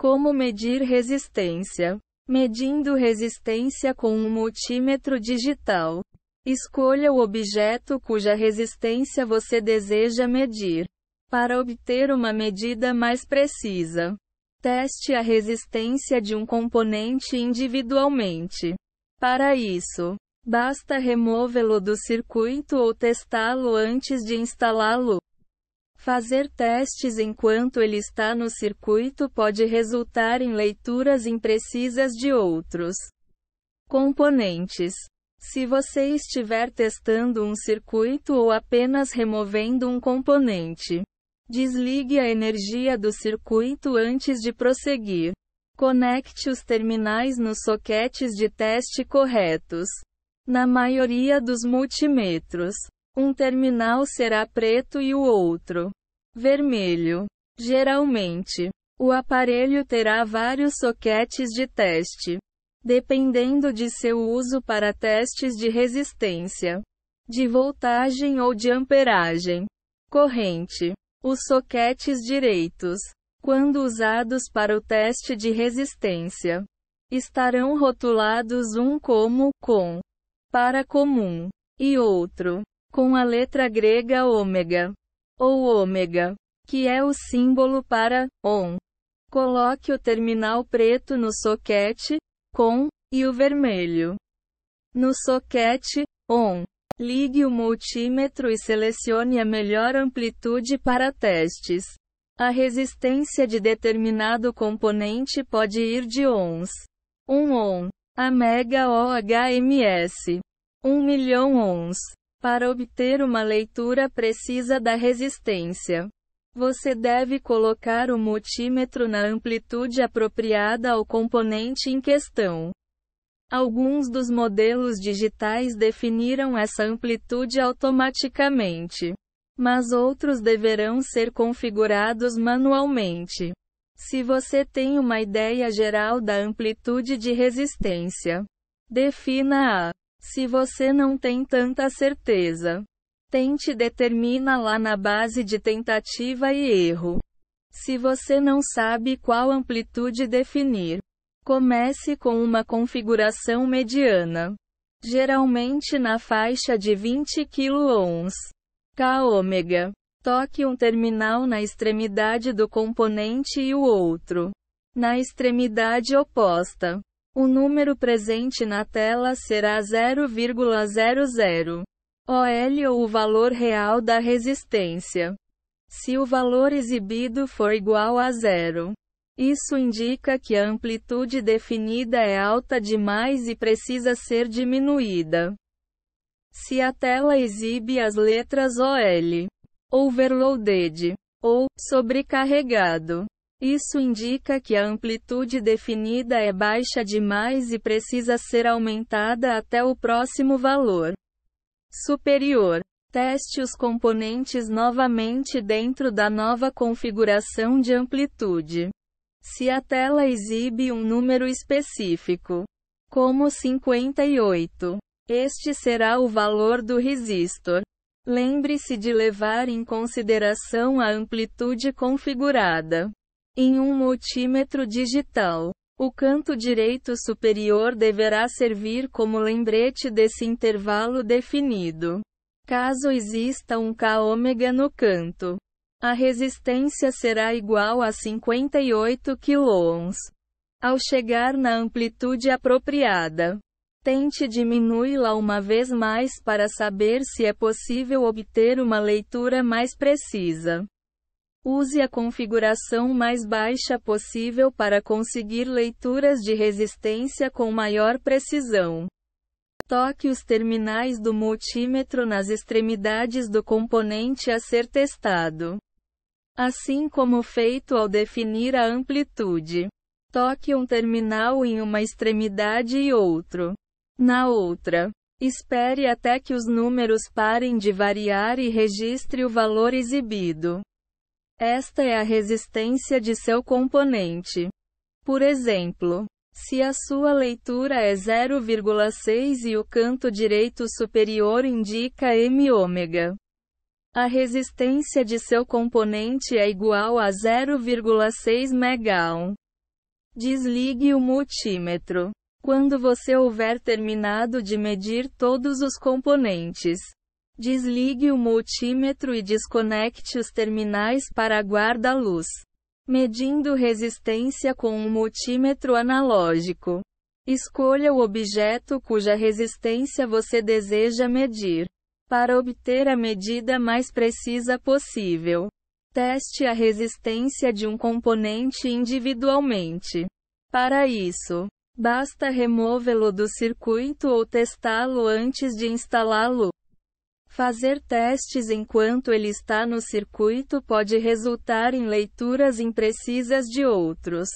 Como medir resistência? Medindo resistência com um multímetro digital. Escolha o objeto cuja resistência você deseja medir. Para obter uma medida mais precisa, teste a resistência de um componente individualmente. Para isso, basta removê-lo do circuito ou testá-lo antes de instalá-lo. Fazer testes enquanto ele está no circuito pode resultar em leituras imprecisas de outros componentes. Se você estiver testando um circuito ou apenas removendo um componente, desligue a energia do circuito antes de prosseguir. Conecte os terminais nos soquetes de teste corretos. Na maioria dos multímetros, um terminal será preto e o outro vermelho. Geralmente, o aparelho terá vários soquetes de teste, dependendo de seu uso para testes de resistência, de voltagem ou de amperagem. Corrente. Os soquetes direitos, quando usados para o teste de resistência, estarão rotulados um como com para comum e outro com a letra grega ômega ou ômega, que é o símbolo para on. Coloque o terminal preto no soquete com e o vermelho no soquete on. Ligue o multímetro e selecione a melhor amplitude para testes. A resistência de determinado componente pode ir de ohms, 1 ohm, a mega ohms, 1 milhão ohms. Para obter uma leitura precisa da resistência, você deve colocar o multímetro na amplitude apropriada ao componente em questão. Alguns dos modelos digitais definiram essa amplitude automaticamente, mas outros deverão ser configurados manualmente. Se você tem uma ideia geral da amplitude de resistência, defina-a. Se você não tem tanta certeza, tente determina lá na base de tentativa e erro. Se você não sabe qual amplitude definir, comece com uma configuração mediana, geralmente na faixa de 20 kΩ. K ômega. Toque um terminal na extremidade do componente e o outro na extremidade oposta. O número presente na tela será 0,00 OL ou o valor real da resistência. Se o valor exibido for igual a zero, isso indica que a amplitude definida é alta demais e precisa ser diminuída. Se a tela exibe as letras OL, overloaded, ou sobrecarregado, isso indica que a amplitude definida é baixa demais e precisa ser aumentada até o próximo valor superior. Teste os componentes novamente dentro da nova configuração de amplitude. Se a tela exibe um número específico, como 58, este será o valor do resistor. Lembre-se de levar em consideração a amplitude configurada. Em um multímetro digital, o canto direito superior deverá servir como lembrete desse intervalo definido. Caso exista um K no canto, a resistência será igual a 58 kΩ. Ao chegar na amplitude apropriada, tente diminuí-la uma vez mais para saber se é possível obter uma leitura mais precisa. Use a configuração mais baixa possível para conseguir leituras de resistência com maior precisão. Toque os terminais do multímetro nas extremidades do componente a ser testado. Assim como feito ao definir a amplitude. Toque um terminal em uma extremidade e outro na outra. Espere até que os números parem de variar e registre o valor exibido. Esta é a resistência de seu componente. Por exemplo, se a sua leitura é 0,6 e o canto direito superior indica M ômega, a resistência de seu componente é igual a 0,6 megaohm. Desligue o multímetro. Quando você houver terminado de medir todos os componentes, Desligue o multímetro e desconecte os terminais para guarda-luz. Medindo resistência com um multímetro analógico. Escolha o objeto cuja resistência você deseja medir. Para obter a medida mais precisa possível, teste a resistência de um componente individualmente. Para isso, basta removê-lo do circuito ou testá-lo antes de instalá-lo. Fazer testes enquanto ele está no circuito pode resultar em leituras imprecisas de outros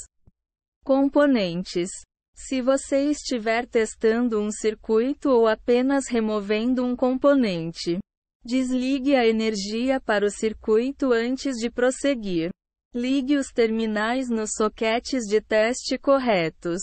componentes. Se você estiver testando um circuito ou apenas removendo um componente, desligue a energia para o circuito antes de prosseguir. Ligue os terminais nos soquetes de teste corretos.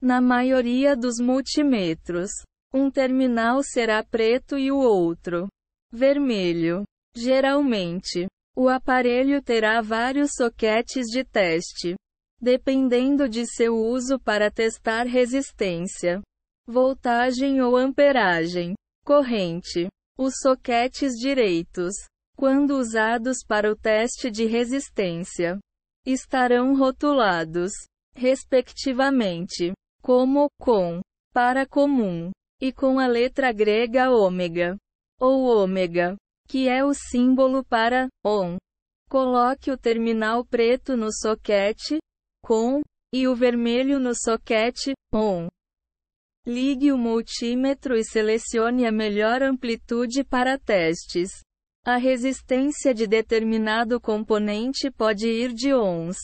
Na maioria dos multímetros, um terminal será preto e o outro vermelho. Geralmente, o aparelho terá vários soquetes de teste, dependendo de seu uso para testar resistência, voltagem ou amperagem, corrente. Os soquetes direitos, quando usados para o teste de resistência, estarão rotulados, respectivamente, como com, para comum, e com a letra grega ômega ou ômega, que é o símbolo para on. Coloque o terminal preto no soquete com e o vermelho no soquete on. Ligue o multímetro e selecione a melhor amplitude para testes. A resistência de determinado componente pode ir de ohms,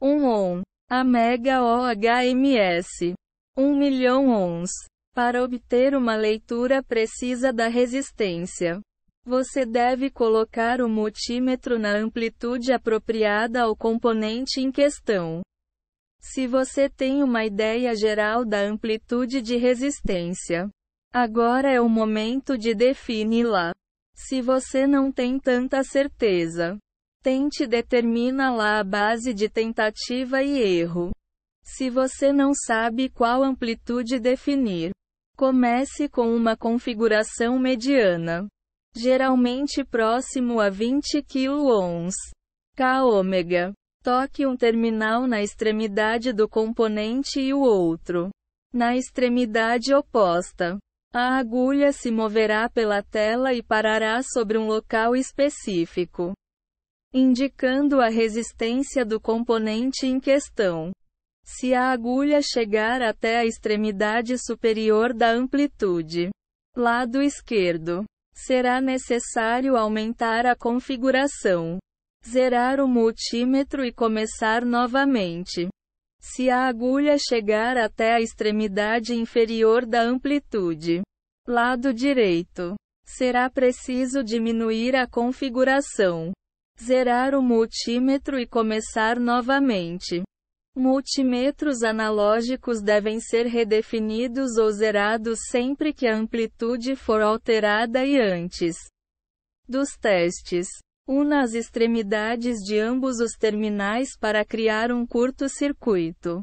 1 ohm, a mega ohms, 1 milhão ohms. Para obter uma leitura precisa da resistência, você deve colocar o multímetro na amplitude apropriada ao componente em questão. Se você tem uma ideia geral da amplitude de resistência, agora é o momento de defini-la. Se você não tem tanta certeza, tente determiná-la à base de tentativa e erro. Se você não sabe qual amplitude definir, Comece com uma configuração mediana, geralmente próximo a 20 kΩ. K ômega. Toque um terminal na extremidade do componente e o outro na extremidade oposta. A agulha se moverá pela tela e parará sobre um local específico, indicando a resistência do componente em questão. Se a agulha chegar até a extremidade superior da amplitude, lado esquerdo, será necessário aumentar a configuração, zerar o multímetro e começar novamente. Se a agulha chegar até a extremidade inferior da amplitude, lado direito, será preciso diminuir a configuração, zerar o multímetro e começar novamente. Multímetros analógicos devem ser redefinidos ou zerados sempre que a amplitude for alterada e antes dos testes. Una as extremidades de ambos os terminais para criar um curto-circuito.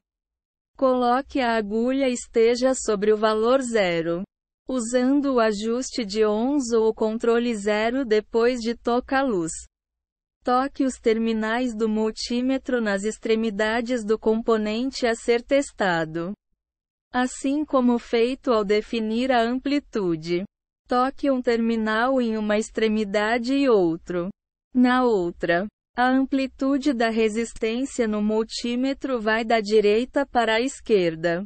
Coloque a agulha esteja sobre o valor zero. Usando o ajuste de ons ou o controle zero depois de toca-luz. Toque os terminais do multímetro nas extremidades do componente a ser testado. Assim como feito ao definir a amplitude. Toque um terminal em uma extremidade e outro na outra. A amplitude da resistência no multímetro vai da direita para a esquerda.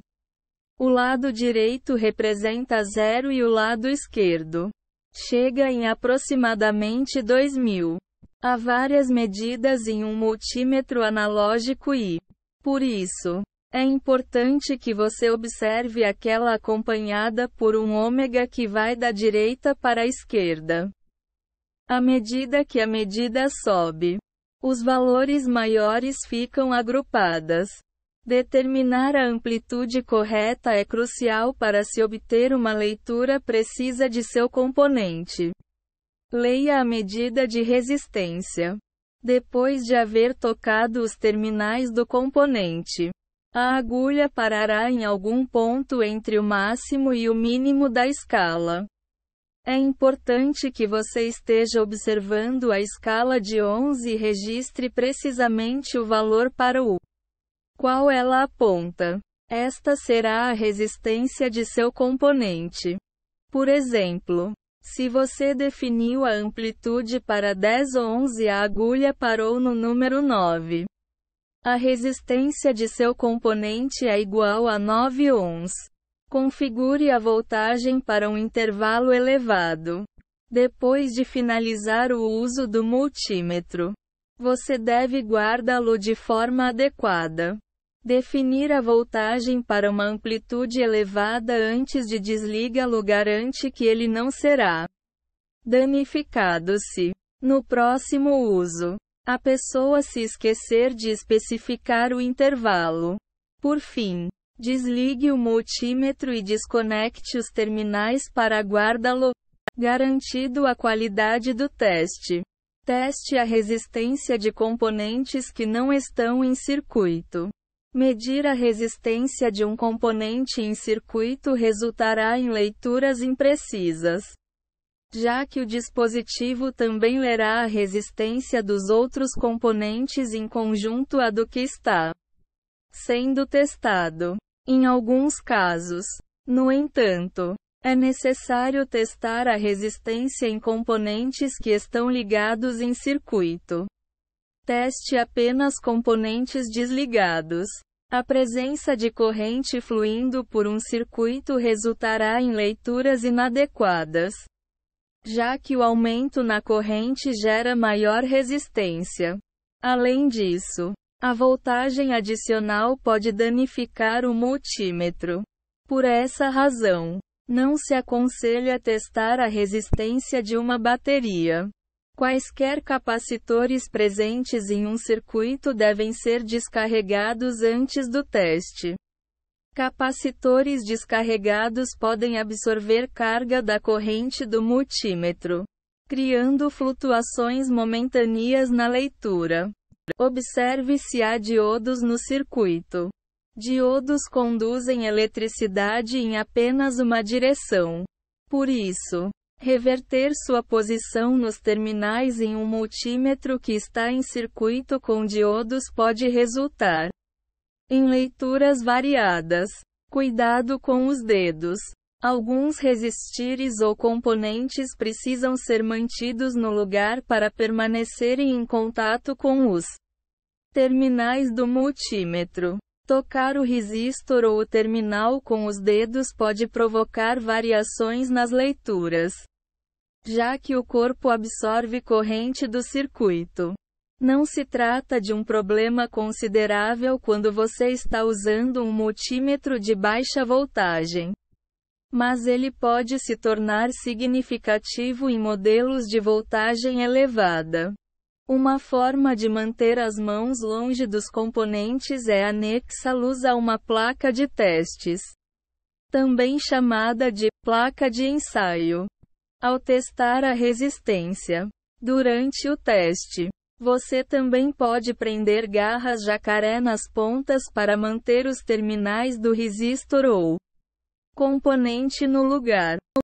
O lado direito representa zero e o lado esquerdo chega em aproximadamente 2000. Há várias medidas em um multímetro analógico e, por isso, é importante que você observe aquela acompanhada por um ômega que vai da direita para a esquerda. À medida que a medida sobe, os valores maiores ficam agrupadas. Determinar a amplitude correta é crucial para se obter uma leitura precisa de seu componente. Leia a medida de resistência. Depois de haver tocado os terminais do componente, a agulha parará em algum ponto entre o máximo e o mínimo da escala. É importante que você esteja observando a escala de 11 e registre precisamente o valor para o qual ela aponta. Esta será a resistência de seu componente. Por exemplo, se você definiu a amplitude para 10 ou 11, a agulha parou no número 9. A resistência de seu componente é igual a 9 ohms. Configure a voltagem para um intervalo elevado. Depois de finalizar o uso do multímetro, você deve guardá-lo de forma adequada. Definir a voltagem para uma amplitude elevada antes de desligá-lo garante que ele não será danificado se, no próximo uso, a pessoa se esquecer de especificar o intervalo. Por fim, desligue o multímetro e desconecte os terminais para guardá-lo. Garantido a qualidade do teste. Teste a resistência de componentes que não estão em circuito. Medir a resistência de um componente em circuito resultará em leituras imprecisas, já que o dispositivo também lerá a resistência dos outros componentes em conjunto à do que está sendo testado. Em alguns casos, no entanto, é necessário testar a resistência em componentes que estão ligados em circuito. Teste apenas componentes desligados. A presença de corrente fluindo por um circuito resultará em leituras inadequadas, já que o aumento na corrente gera maior resistência. Além disso, a voltagem adicional pode danificar o multímetro. Por essa razão, não se aconselha testar a resistência de uma bateria. Quaisquer capacitores presentes em um circuito devem ser descarregados antes do teste. Capacitores descarregados podem absorver carga da corrente do multímetro, criando flutuações momentâneas na leitura. Observe se há diodos no circuito. Diodos conduzem eletricidade em apenas uma direção. Por isso, reverter sua posição nos terminais em um multímetro que está em circuito com diodos pode resultar em leituras variadas. Cuidado com os dedos. Alguns resistires ou componentes precisam ser mantidos no lugar para permanecerem em contato com os terminais do multímetro. Tocar o resistor ou o terminal com os dedos pode provocar variações nas leituras já que o corpo absorve corrente do circuito. Não se trata de um problema considerável quando você está usando um multímetro de baixa voltagem. Mas ele pode se tornar significativo em modelos de voltagem elevada. Uma forma de manter as mãos longe dos componentes é anexá luz a uma placa de testes, também chamada de placa de ensaio. Ao testar a resistência durante o teste, você também pode prender garras jacaré nas pontas para manter os terminais do resistor ou componente no lugar.